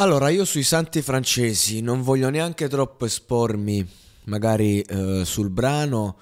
Allora, io sui santi francesi non voglio neanche troppo espormi, magari eh, sul brano,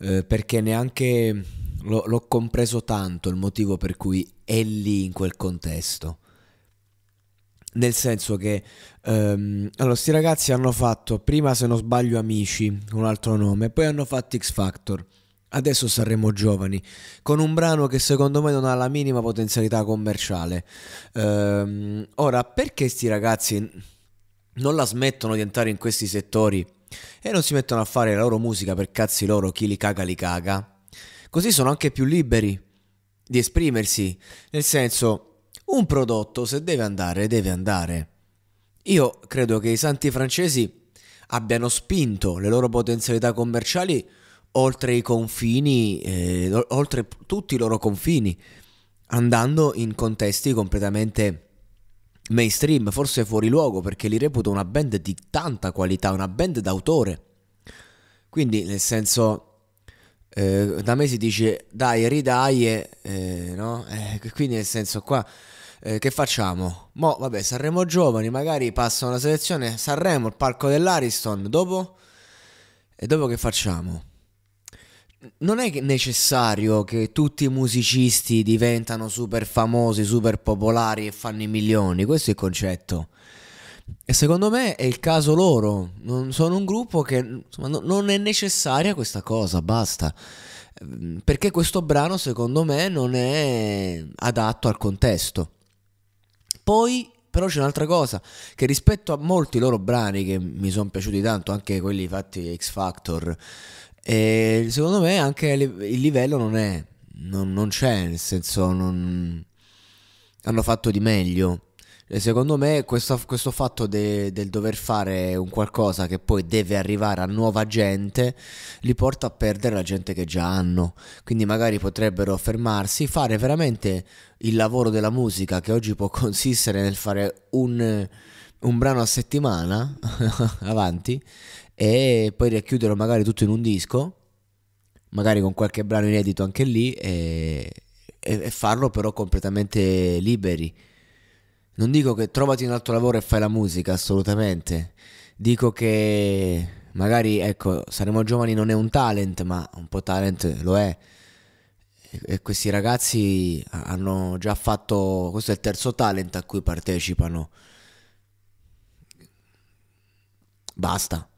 eh, perché neanche lo, l'ho compreso tanto il motivo per cui è lì in quel contesto. Nel senso che, ehm, allora, questi ragazzi hanno fatto prima, se non sbaglio, Amici, un altro nome, poi hanno fatto X Factor. Adesso saremo giovani, con un brano che secondo me non ha la minima potenzialità commerciale. Ehm, ora, perché questi ragazzi non la smettono di entrare in questi settori e non si mettono a fare la loro musica per cazzi loro, chi li caga li caga? Così sono anche più liberi di esprimersi, nel senso, un prodotto se deve andare, deve andare. Io credo che i santi francesi abbiano spinto le loro potenzialità commerciali oltre i confini, eh, oltre tutti i loro confini, andando in contesti completamente mainstream, forse fuori luogo, perché li reputo una band di tanta qualità, una band d'autore. Quindi, nel senso, eh, da me si dice dai, ridai, eh, no? Eh, quindi, nel senso, qua eh, che facciamo? Mo, vabbè, Sanremo Giovani, magari passano la selezione, Sanremo, il palco dell'Ariston, dopo? E dopo che facciamo? non è necessario che tutti i musicisti diventano super famosi, super popolari e fanno i milioni, questo è il concetto. E secondo me è il caso loro, non sono un gruppo che insomma, non è necessaria questa cosa, basta. Ehm, perché questo brano secondo me non è adatto al contesto. Poi però c'è un'altra cosa, che rispetto a molti loro brani che mi sono piaciuti tanto, anche quelli fatti X Factor, e secondo me anche il livello non è, non, non c'è, nel senso non, hanno fatto di meglio. E secondo me questo, questo fatto de, del dover fare un qualcosa che poi deve arrivare a nuova gente li porta a perdere la gente che già hanno. Quindi magari potrebbero fermarsi, fare veramente il lavoro della musica che oggi può consistere nel fare un, un brano a settimana avanti e poi racchiuderlo magari tutto in un disco, magari con qualche brano inedito anche lì e, e, e farlo però completamente liberi. Non dico che trovati un altro lavoro e fai la musica, assolutamente. Dico che magari, ecco, saremo giovani non è un talent, ma un po' talent lo è. E questi ragazzi hanno già fatto, questo è il terzo talent a cui partecipano. Basta.